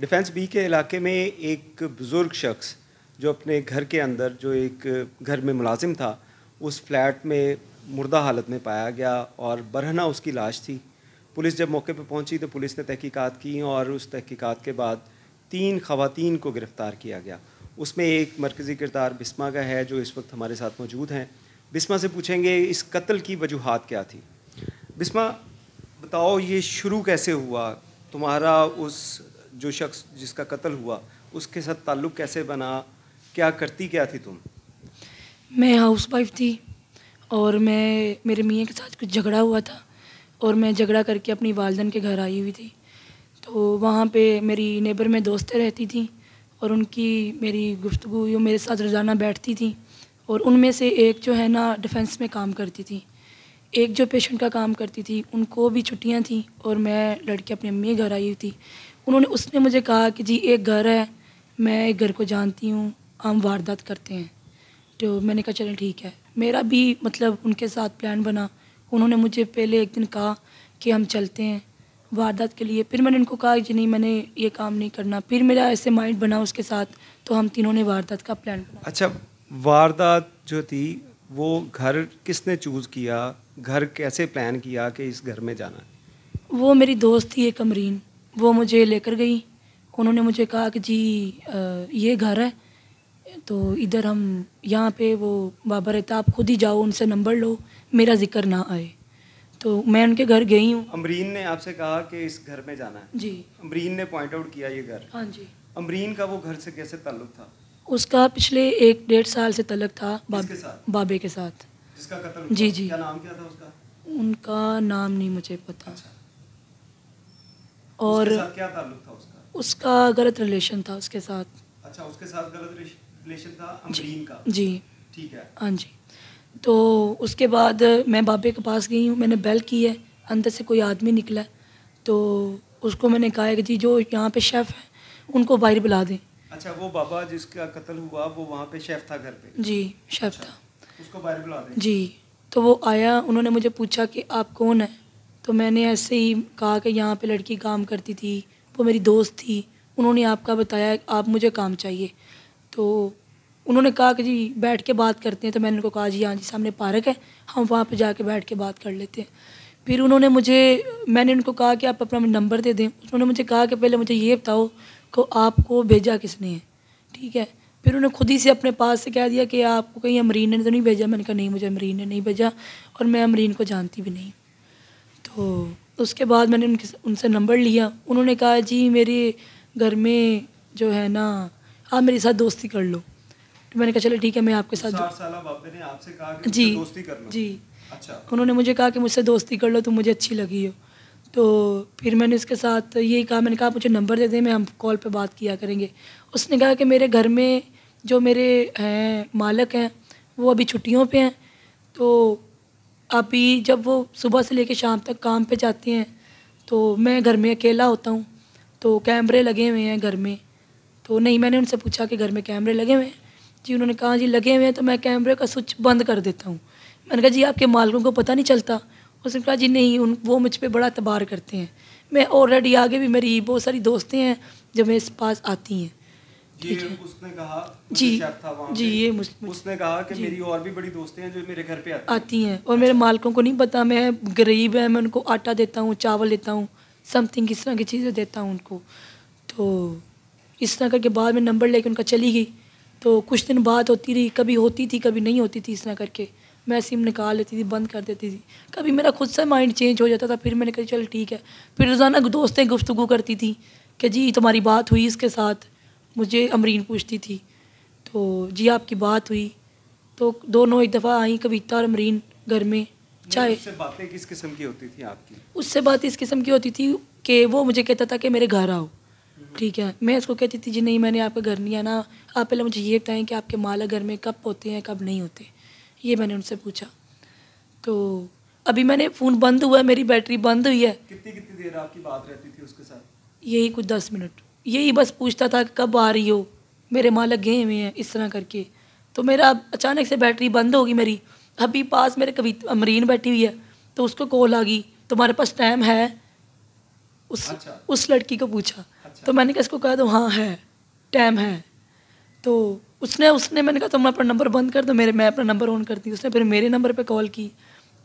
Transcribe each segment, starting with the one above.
Defence B के इलाके में एक बुज़ुर्ग शख्स जो अपने घर के अंदर जो एक घर में मुलाजिम था उस फ्लैट में मुर्दा हालत में पाया गया और बरहना उसकी लाश थी पुलिस जब मौके पर पहुंची तो पुलिस ने तहकीकात की और उस तहकीकात के बाद तीन खातन को गिरफ़्तार किया गया उसमें एक मरकज़ी किरदार बिस्मा का है जो इस वक्त हमारे साथ मौजूद हैं बिस्मा से पूछेंगे इस कत्ल की वजूहत क्या थी बिस्मा बताओ ये शुरू कैसे हुआ तुम्हारा उस जो शख्स जिसका कत्ल हुआ उसके साथ ताल्लुक़ कैसे बना क्या करती क्या थी तुम मैं हाउस वाइफ थी और मैं मेरे मियाँ के साथ कुछ झगड़ा हुआ था और मैं झगड़ा करके अपनी वालदन के घर आई हुई थी तो वहाँ पे मेरी नेबर में दोस्तें रहती थी और उनकी मेरी गुफ्तु मेरे साथ रोज़ाना बैठती थी और उनमें से एक जो है ना डिफेंस में काम करती थी एक जो पेशेंट का काम करती थी उनको भी छुट्टियाँ थी और मैं लड़के अपनी अम्मी घर आई हुई थी उन्होंने उसने मुझे कहा कि जी एक घर है मैं एक घर को जानती हूँ हम वारदात करते हैं तो मैंने कहा चलें ठीक है मेरा भी मतलब उनके साथ प्लान बना उन्होंने मुझे पहले एक दिन कहा कि हम चलते हैं वारदात के लिए फिर मैंने उनको कहा कि नहीं मैंने ये काम नहीं करना फिर मेरा ऐसे माइंड बना उसके साथ तो हम तीनों ने वारदात का प्लान बना अच्छा वारदात जो थी वो घर किसने चूज़ किया घर कैसे प्लान किया कि इस घर में जाना वो मेरी दोस्त थी एक अमरीन वो मुझे लेकर गई उन्होंने मुझे कहा कि जी आ, ये घर है तो इधर हम यहाँ पे वो बाबा रहता आप खुद ही जाओ उनसे नंबर लो मेरा जिक्र ना आए तो मैं उनके घर गई हूँ अमरीन ने आपसे कहा कि इस घर में जाना है जी अमरीन ने पॉइंट आउट किया ये घर हाँ जी अमरीन का वो घर से कैसे ताल्लुक था उसका पिछले एक डेढ़ साल से तलक था के साथ? बाबे के साथ जिसका कत्ल जी जी क्या नाम क्या था उसका उनका नाम नहीं मुझे पता अच्छा। और क्या ताल्लुक था उसका उसका गलत रिलेशन था उसके साथ अच्छा उसके साथ गलत रिलेशन था जी, का जी ठीक है हाँ जी तो उसके बाद मैं बाबे के पास गई हूँ मैंने बेल की है अंदर से कोई आदमी निकला तो उसको मैंने कहा कि जी जो यहाँ पे शेफ़ है उनको बाहर बुला दें अच्छा वो बाबा जिसका कत्ल हुआ वो वहाँ पे शेफ़ था घर पे जी शेफ़ अच्छा, था उसको बाहर बुला दें जी तो वो आया उन्होंने मुझे पूछा कि आप कौन हैं तो मैंने ऐसे ही कहा कि यहाँ पे लड़की काम करती थी वो मेरी दोस्त थी उन्होंने आपका बताया आप मुझे काम चाहिए तो उन्होंने कहा कि जी बैठ के बात करते हैं तो मैंने उनको कहा जी हाँ जी सामने पार्क है हम वहाँ पर जाके बैठ के बात कर लेते हैं फिर उन्होंने मुझे मैंने उनको कहा कि आप अपना नंबर दे दें उन्होंने मुझे कहा कि पहले मुझे ये बताओ को आपको भेजा किसने है ठीक है फिर उन्होंने खुद ही से अपने पास से कह दिया कि आपको कहीं अमरीन ने तो नहीं भेजा मैंने कहा नहीं मुझे अमरीन ने नहीं भेजा और मैं अमरीन को जानती भी नहीं तो उसके बाद मैंने उनके उनसे नंबर लिया उन्होंने कहा जी मेरे घर में जो है ना आप मेरे साथ दोस्ती कर लो तो मैंने कहा चलो ठीक है मैं आपके साथ आपसे कहा कि जी दोस्ती लो जी अच्छा उन्होंने मुझे कहा कि मुझसे दोस्ती कर लो तो मुझे अच्छी लगी हो तो फिर मैंने उसके साथ यही कहा मैंने कहा मुझे नंबर दे दें मैं हम कॉल पर बात किया करेंगे उसने कहा कि मेरे घर में जो मेरे हैं मालक हैं वो अभी छुट्टियों पे हैं तो अभी जब वो सुबह से लेकर शाम तक काम पे जाती हैं तो मैं घर में अकेला होता हूँ तो कैमरे लगे हुए हैं घर में तो नहीं मैंने उनसे पूछा कि घर में कैमरे लगे हुए हैं जी उन्होंने कहा जी लगे हुए हैं तो मैं कैमरे का स्विच बंद कर देता हूँ मैंने कहा जी आपके मालकों को पता नहीं चलता उसने कहा जी नहीं उन वो मुझ पर बड़ा तबार करते हैं मैं ऑलरेडी आगे भी मेरी बहुत सारी दोस्तें हैं जो मेरे पास आती हैं ये उसने कहा जी जी ये उसने कहा कि मेरी और भी बड़ी दोस्तें हैं जो मेरे घर पे आती, आती हैं और मेरे मालकों को नहीं पता मैं गरीब है मैं उनको आटा देता हूँ चावल देता हूँ समथिंग इस तरह की चीज़ें देता हूँ उनको तो इस तरह करके बाद में नंबर लेके उनका चली गई तो कुछ दिन बात होती रही कभी होती थी कभी नहीं होती थी इस तरह करके मैं सिम निकाल लेती थी बंद कर देती थी कभी मेरा खुद से माइंड चेंज हो जाता था फिर मैंने कहा चल ठीक है फिर रोज़ाना दोस्तें गुफ्तु करती थी कि जी तुम्हारी बात हुई इसके साथ मुझे अमरीन पूछती थी तो जी आपकी बात हुई तो दोनों एक दफ़ा आई कविता और अमरीन घर में चाहे उससे बातें किस किस्म की होती थी आपकी उससे बात इस किस्म की होती थी कि वो मुझे कहता था कि मेरे घर आओ ठीक है मैं उसको कहती थी जी नहीं मैंने आपका घर नहीं आना आप पहले मुझे ये बताएं कि आपके माला घर में कब होते हैं कब नहीं होते ये मैंने उनसे पूछा तो अभी मैंने फ़ोन बंद हुआ है मेरी बैटरी बंद हुई है कितनी कितनी देर आपकी बात रहती थी उसके साथ यही कुछ दस मिनट यही बस पूछता था कब आ रही हो मेरे माँ गए हुए हैं इस तरह करके तो मेरा अचानक से बैटरी बंद होगी मेरी अभी पास मेरे कवि अमरीन बैठी हुई है तो उसको कॉल आ गई तुम्हारे पास टाइम है उस अच्छा। उस लड़की को पूछा अच्छा। तो मैंने कहा इसको कहा दो हाँ है टाइम है तो उसने उसने मैंने कहा तुम अपना नंबर बंद कर दो मेरे मैं अपना नंबर ऑन करती उसने फिर मेरे नंबर पर कॉल की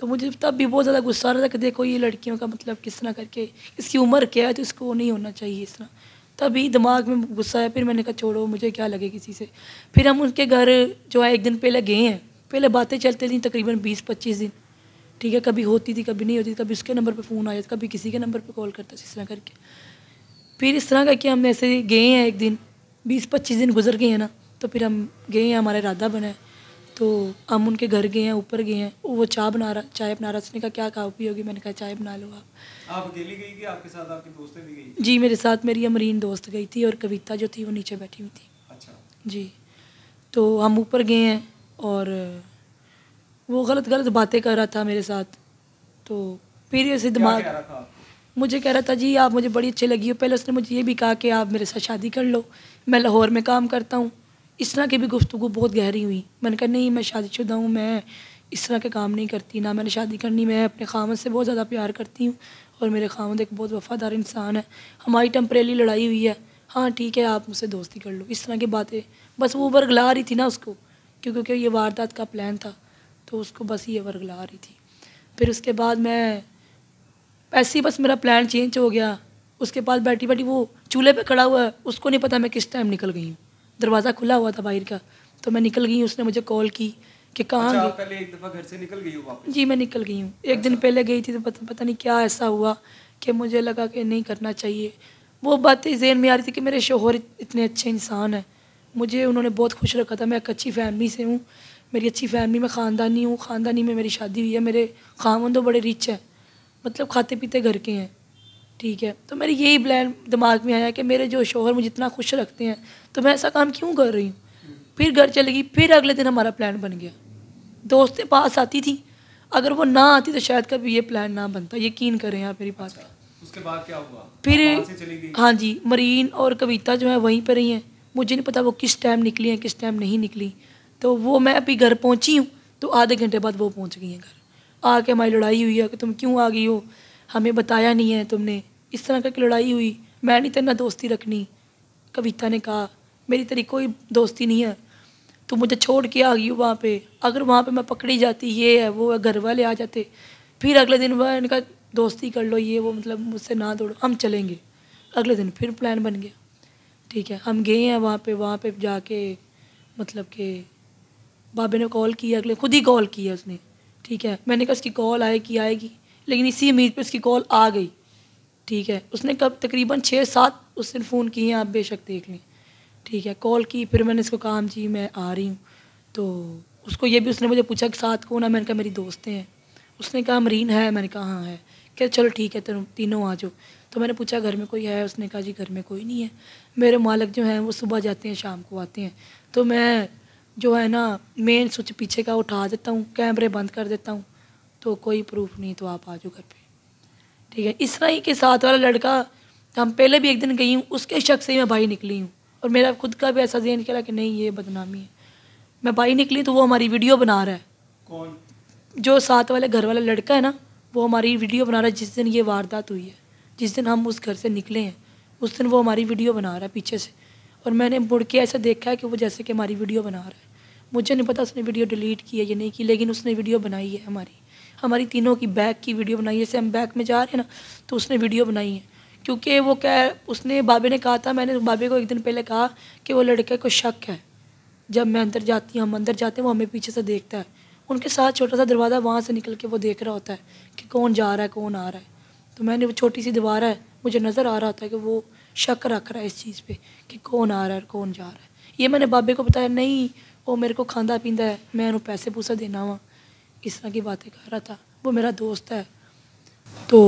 तो मुझे तब भी बहुत ज़्यादा गुस्सा आ रहा था कि देखो ये लड़कियों का मतलब किस तरह करके इसकी उम्र क्या है तो इसको नहीं होना चाहिए इस तरह तभी दिमाग में गुस्सा है फिर मैंने कहा छोड़ो मुझे क्या लगे किसी से फिर हम उनके घर जो है एक दिन पहले गए हैं पहले बातें चलते थी तकरीबन बीस पच्चीस दिन ठीक है कभी होती थी कभी नहीं होती थी कभी उसके नंबर पर फ़ोन आ जाता कभी किसी के नंबर पर कॉल करता इस तरह करके फिर इस तरह का कि हम ऐसे गए हैं एक दिन बीस पच्चीस दिन गुजर गए हैं ना तो फिर हम गए हैं हमारा इरादा बना है तो हम उनके घर गए हैं ऊपर गए हैं वो चाय बना रहा चाय बना रहा उसने कहा क्या कहा होगी मैंने कहा चाय बना लो आप आप अकेली गई कि आपके साथ आपकी दोस्तें भी गई जी मेरे साथ मेरी अमरीन दोस्त गई थी और कविता जो थी वो नीचे बैठी हुई थी अच्छा जी तो हम ऊपर गए हैं और वो गलत गलत बातें कर रहा था मेरे साथ तो फिर ऐसे दिमाग मुझे कह रहा था जी आप मुझे बड़ी अच्छी लगी हो पहले उसने मुझे ये भी कहा कि आप मेरे साथ शादी कर लो मैं लाहौर में काम करता हूँ इस तरह की भी गुफ्तु बहुत गहरी हुई मैंने कहा नहीं मैं शादीशुदा हूँ मैं इस तरह के काम नहीं करती ना मैंने शादी करनी मैं अपने खामद से बहुत ज़्यादा प्यार करती हूँ और मेरे खामद एक बहुत वफ़ादार इंसान है हमारी टम्परेली लड़ाई हुई है हाँ ठीक है आप मुझसे दोस्ती कर लो इस तरह की बातें बस वो वर्गला रही थी ना उसको क्योंकि क्योंकि ये वारदात का प्लान था तो उसको बस ये वर्गला रही थी फिर उसके बाद मैं ऐसे ही बस मेरा प्लान चेंज हो गया उसके बाद बैठी बैठी वो चूल्हे पे खड़ा हुआ है उसको नहीं पता मैं किस टाइम निकल गई हूँ दरवाज़ा खुला हुआ था बाहर का तो मैं निकल गई उसने मुझे कॉल की कि कहाँ अच्छा, पहले एक दफ़ा घर से निकल गई वापस जी मैं निकल गई हूँ एक अच्छा। दिन पहले गई थी तो पता पता नहीं क्या ऐसा हुआ कि मुझे लगा कि नहीं करना चाहिए वो बातें जहन में आ रही थी कि मेरे शोहर इतने अच्छे इंसान हैं मुझे उन्होंने बहुत खुश रखा था मैं एक अच्छी फैमिली से हूँ मेरी अच्छी फैमिली में ख़ानदानी हूँ ख़ानदानी में मेरी शादी हुई है मेरे खामन तो बड़े रिच हैं मतलब खाते पीते घर के हैं ठीक है तो मेरे यही प्लान दिमाग में आया कि मेरे जो शोहर मुझे इतना खुश रखते हैं तो मैं ऐसा काम क्यों कर रही हूँ फिर घर चली गई फिर अगले दिन हमारा प्लान बन गया दोस्तें पास आती थी अगर वो ना आती तो शायद कभी ये प्लान ना बनता यकीन करें आप मेरी बात अच्छा, उसके बाद क्या हुआ फिर हाँ जी मरीन और कविता जो है वहीं पर रही हैं मुझे नहीं पता वो किस टाइम निकली हैं किस टाइम नहीं निकली तो वो मैं अभी घर पहुँची हूँ तो आधे घंटे बाद वो पहुँच गई हैं घर आके हमारी लड़ाई हुई है कि तुम क्यों आ गई हो हमें बताया नहीं है तुमने इस तरह करके लड़ाई हुई मैं नहीं तेरे ना दोस्ती रखनी कविता ने कहा मेरी तेरी कोई दोस्ती नहीं है तो मुझे छोड़ के आ गई वहाँ पे अगर वहाँ पे मैं पकड़ी जाती ये है वो है घर वाले आ जाते फिर अगले दिन वह इनका दोस्ती कर लो ये वो मतलब मुझसे ना दौड़ो हम चलेंगे अगले दिन फिर प्लान बन गया ठीक है हम गए हैं वहाँ पे वहाँ पे जाके मतलब के बाबे ने कॉल किया अगले खुद ही कॉल किया उसने ठीक है मैंने कहा उसकी कॉल आएगी आएगी लेकिन इसी उम्मीद पे उसकी कॉल आ गई ठीक है उसने कब तकरीबन छः सात उस दिन फ़ोन किए हैं आप बेशक देख लें ठीक है कॉल की फिर मैंने इसको कहा हाँ जी मैं आ रही हूँ तो उसको ये भी उसने मुझे पूछा कि साथ कौन है मैंने कहा मेरी दोस्तें हैं उसने कहा मरीन है मैंने कहा हाँ है कह चलो ठीक है तुम तीनों आ जाओ तो मैंने पूछा घर में कोई है उसने कहा जी घर में कोई नहीं है मेरे मालिक जो हैं वो सुबह जाते हैं शाम को आते हैं तो मैं जो है ना मेन स्विच पीछे का उठा देता हूँ कैमरे बंद कर देता हूँ तो कोई प्रूफ नहीं तो आप आ जाओ घर पर ठीक है इसराई के साथ वाला लड़का हम पहले भी एक दिन गई हूँ उसके शक से ही मैं भाई निकली हूँ और मेरा खुद का भी ऐसा जहन किया कि नहीं ये बदनामी है मैं भाई निकली तो वो हमारी वीडियो बना रहा है कौन जो साथ वाले घर वाला लड़का है ना वो हमारी वीडियो बना रहा है जिस दिन ये वारदात हुई है जिस दिन हम उस घर से निकले हैं उस दिन वो हमारी वीडियो बना रहा है पीछे से और मैंने मुड़ के ऐसा देखा है कि वो जैसे कि हमारी वीडियो बना रहा है मुझे नहीं पता उसने वीडियो डिलीट की है या नहीं की लेकिन उसने वीडियो बनाई है हमारी हमारी तीनों की बैग की वीडियो बनाई जैसे हम बैक में जा रहे हैं ना तो उसने वीडियो बनाई है क्योंकि वो क्या है उसने बाबे ने कहा था मैंने बाबे को एक दिन पहले कहा कि वो लड़के को शक है जब मैं अंदर जाती हूँ हम अंदर जाते हैं वो हमें पीछे से देखता है उनके साथ छोटा सा दरवाज़ा वहाँ से निकल के वो देख रहा होता है कि कौन जा रहा है कौन आ रहा है तो मैंने वो छोटी सी दीवार है मुझे नज़र आ रहा होता है कि वो शक रख रहा है इस चीज़ पे कि कौन आ रहा है और कौन जा रहा है ये मैंने बाबे को बताया नहीं वो मेरे को खादा पींदा है मैं उन्हें पैसे पूसा देना वहाँ इस तरह की बातें कर रहा था वो मेरा दोस्त है तो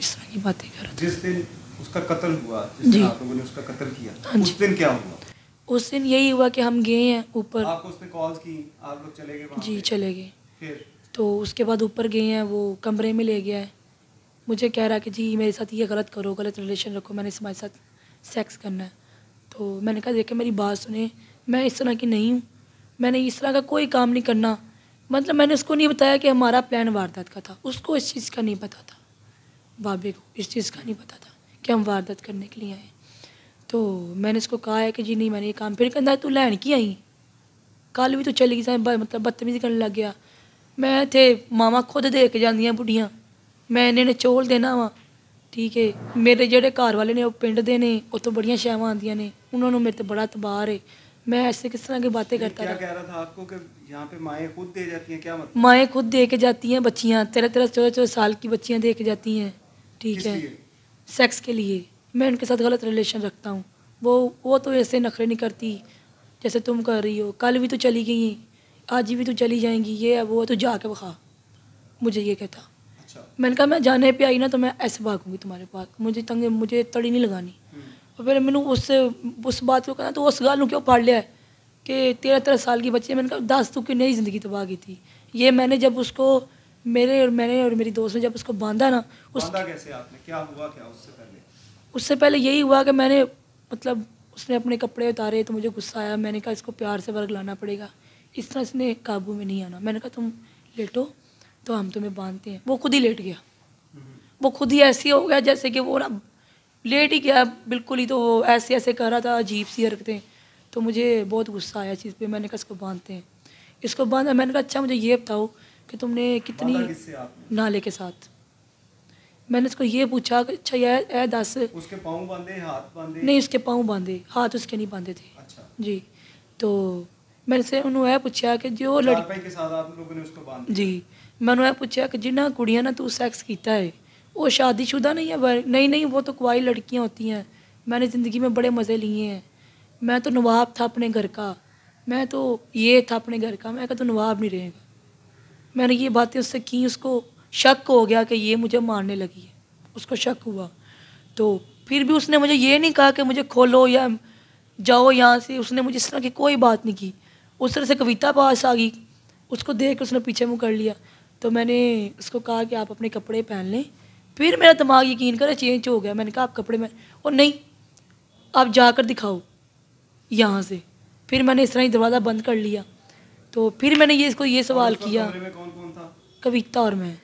इस तरह की बातें कर रहा था जिस दिन उसका कत्ल हुआ जिस जी आप लोगों ने उसका कत्ल किया हाँ उस दिन क्या हुआ उस दिन यही हुआ कि हम गए हैं ऊपर आपको उसने कॉल की आप लोग चले गए जी चले गए फिर तो उसके बाद ऊपर गए हैं वो कमरे में ले गया है मुझे कह रहा कि जी मेरे साथ ये गलत करो गलत रिलेशन रखो मैंने हमारे साथ सेक्स करना है तो मैंने कहा देखे मेरी बात सुने मैं इस तरह की नहीं हूँ मैंने इस तरह का कोई काम नहीं करना मतलब मैंने उसको नहीं बताया कि हमारा प्लान वारदात का था उसको इस चीज़ का नहीं पता था बाबे को इस चीज़ का नहीं पता था कि हम वारदात करने के लिए आए तो मैंने उसको कहा है कि जी नहीं मैंने ये काम फिर कहना तू लैन की आई कल भी तो चली गई मतलब बदतमीजी करने लग गया मैं थे मामा खुद दे के ਜਾਂਦੀਆਂ बुढ़िया मैं इन्हें ਨੇ ਚੋਲ ਦੇਣਾ ਵਾ ਠੀਕ ਹੈ ਮੇਰੇ ਜਿਹੜੇ ਘਰ ਵਾਲੇ ਨੇ ਉਹ ਪਿੰਡ ਦੇ ਨੇ ਉੱਥੋਂ ਬੜੀਆਂ उन्होंने मेरे तो बड़ा ਨੂੰ है मैं ऐसे किस तरह की बातें करता क्या कह रहा था आपको कि यहाँ पे माएँ खुद दे जाती हैं क्या मतलब माएँ खुद दे के जाती हैं बच्चियाँ तेरह तेरह चौदह चौदह साल की बच्चियाँ दे के जाती हैं ठीक है सेक्स के लिए मैं उनके साथ गलत रिलेशन रखता हूँ वो वो तो ऐसे नखरे नहीं करती जैसे तुम कर रही हो कल भी तो चली गई आज भी तो चली जाएंगी ये वो तो जाके बखा मुझे ये कहता अच्छा। मैंने कहा मैं जाने पे आई ना तो मैं ऐसे भागूंगी तुम्हारे पास मुझे तंग मुझे तड़ी नहीं लगानी और फिर मैंने उससे उस बात को कहा तो उस गाल क्यों पाड़ लिया कि तेरह तेरह साल की बच्चे मैंने कहा दस तू की नई ज़िंदगी तबाह की थी ये मैंने जब उसको मेरे और मैंने और मेरी दोस्त ने जब उसको बांधा ना उस कैसे आपने क्या हुआ क्या उससे पहले उससे पहले यही हुआ कि मैंने मतलब उसने अपने कपड़े उतारे तो मुझे गुस्सा आया मैंने कहा इसको प्यार से वर्ग लाना पड़ेगा इस तरह इसने काबू में नहीं आना मैंने कहा तुम लेटो तो हम तुम्हें बांधते हैं वो खुद ही लेट गया हम्म। वो खुद ही ऐसी हो गया जैसे कि वो ना लेट ही क्या बिल्कुल ही तो ऐसे ऐसे कर रहा था अजीब सी हरकतें तो मुझे बहुत गुस्सा आया चीज़ पे मैंने कहा इसको बांधते हैं इसको बांधा मैंने कहा अच्छा मुझे ये बताओ कि तुमने कितनी नाले के साथ मैंने उसको ये पूछा अच्छा यह ऐ दस उसके पाँव बांधे हाथ बांधे नहीं उसके पाँव बांधे हाथ उसके नहीं बांधे थे अच्छा। जी तो मैंने से उन्होंने पूछा कि जो लड़की के साथ आप लोगों ने उसको बांधा जी मैं उन्होंने पूछा कि जिन्हें कुड़िया ना तू सैक्स किया है वो शादीशुदा नहीं है भाई नहीं नहीं वो तो कुआई लड़कियाँ होती हैं मैंने ज़िंदगी में बड़े मज़े लिए हैं मैं तो नवाब था अपने घर का मैं तो ये था अपने घर का मैं कहा तो नवाब नहीं रहेगा मैंने ये बातें उससे की उसको शक हो गया कि ये मुझे मारने लगी है उसको शक हुआ तो फिर भी उसने मुझे ये नहीं कहा कि मुझे खोलो या जाओ यहाँ से उसने मुझे इस तरह की कोई बात नहीं की उस तरह से कविता पास आ गई उसको देख उसने पीछे मुँह कर लिया तो मैंने उसको कहा कि आप अपने कपड़े पहन लें फिर मेरा दिमाग यकीन करे चेंज हो गया मैंने कहा आप कपड़े में और नहीं आप जाकर दिखाओ यहाँ से फिर मैंने इस तरह ही दरवाज़ा बंद कर लिया तो फिर मैंने ये इसको ये सवाल किया कविता और मैं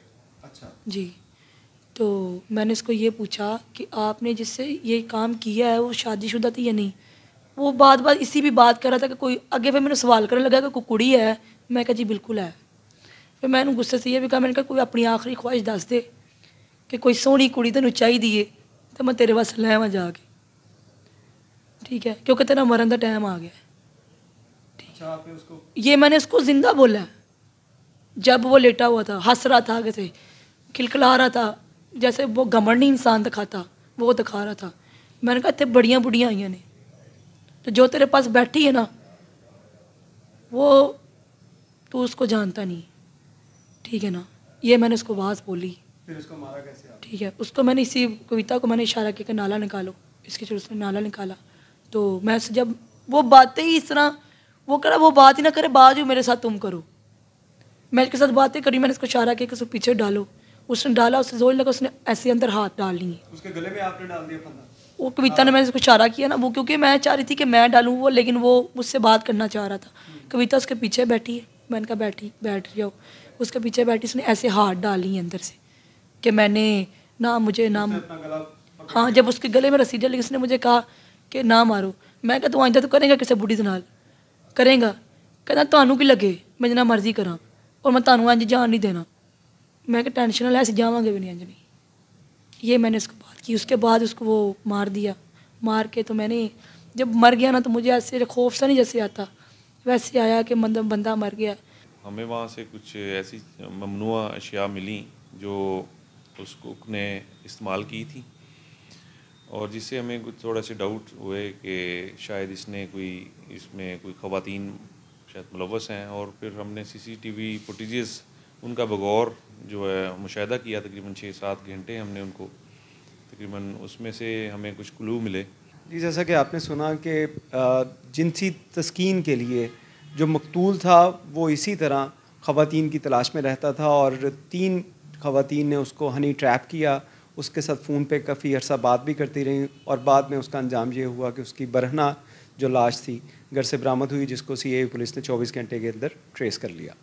अच्छा जी तो मैंने इसको ये पूछा कि आपने जिससे ये काम किया है वो शादीशुदा थी या नहीं वो बात बात इसी भी बात कर रहा था कि कोई अगे फिर मैंने सवाल करने लगा कि कोई कुड़ी है मैं कहा जी बिल्कुल है फिर मैंने गुस्से से ये भी कहा मैंने कहा कोई अपनी आखिरी ख्वाहिश दस दे कि कोई सोहनी कुड़ी तेन चाहिए ਏ तो मैं तेरे ਵਾਸਤੇ ਲੈ जाके ठीक है क्योंकि तेरा मरण का टाइम आ गया अच्छा, है ये मैंने उसको ज़िंदा बोला जब वो लेटा हुआ था हंस रहा था कैसे खिलखिला रहा था जैसे वो घमंडी इंसान दिखाता वो दिखा रहा था मैंने कहा इतने बड़िया बुढ़ियाँ आई ने तो जो तेरे पास बैठी है ना वो तू उसको जानता नहीं ठीक है ना ये मैंने उसको आवाज़ बोली ठीक है उसको मैंने इसी कविता को मैंने इशारा किया कि नाला निकालो इसके चलो उसने नाला निकाला तो मैं जब वो बातें ही इस तरह वो करा वो बात ही ना करे बाजू मेरे साथ तुम करो मैं उसके साथ बातें करी मैंने उसको इशारा किया कि उसको पीछे डालो उसने डाला उससे जोर लगा उसने ऐसे अंदर हाथ डाल लिए उसके गले में आपने डाल दिया फंदा वो कविता ने मैंने उसको इशारा किया ना वो क्योंकि मैं चाह रही थी कि मैं डालूँ वो लेकिन वो मुझसे बात करना चाह रहा था हम्म। कविता उसके पीछे बैठी है मैंने कहा बैठी बैठ जाओ उसके पीछे बैठी उसने ऐसे हाथ डाल लिए अंदर से कि मैंने ना मुझे ना हाँ जब उसके गले में रस्सी डाली उसने मुझे कहा कि ना मारो मैं कहा तू आज तो करेगा किसी बुढ़ी नाल करेगा कहना ਤੁਹਾਨੂੰ की लगे मैं जिना मर्जी करा और मैं तहूँ अंज जान नहीं देना मैं क्या टेंशन ना ਅਸੀਂ ਜਾਵਾਂਗੇ भी नहीं ਇੰਜ नहीं ये मैंने उसको बात की उसके बाद उसको वो मार दिया मार के तो मैंने जब मर गया ना तो मुझे ऐसे खौफ सा नहीं जैसे आता वैसे आया कि मतलब बंदा मर गया हमें वहाँ से कुछ ऐसी ममनुआ अशिया मिली जो उस कुक ने इस्तेमाल की थी और जिससे हमें कुछ थोड़ा से डाउट हुए कि शायद इसने कोई इसमें कोई ख़वान शायद मुलवस हैं और फिर हमने सी सी टी वी फुटेज़ उनका बगौर जो है मुशाह किया तकरीबन छः सात घंटे हमने उनको तकरीबन उसमें से हमें कुछ क्लू मिले जी जैसा कि आपने सुना कि जिनसी तस्कीन के लिए जो मकतूल था वो इसी तरह ख़वान की तलाश में रहता था और तीन ख़वान ने उसको हनी ट्रैप किया उसके साथ फ़ोन पे काफ़ी अरसा बात भी करती रहीं और बाद में उसका अंजाम ये हुआ कि उसकी बरहना जो लाश थी घर से बरामद हुई जिसको सी पुलिस ने चौबीस घंटे के अंदर ट्रेस कर लिया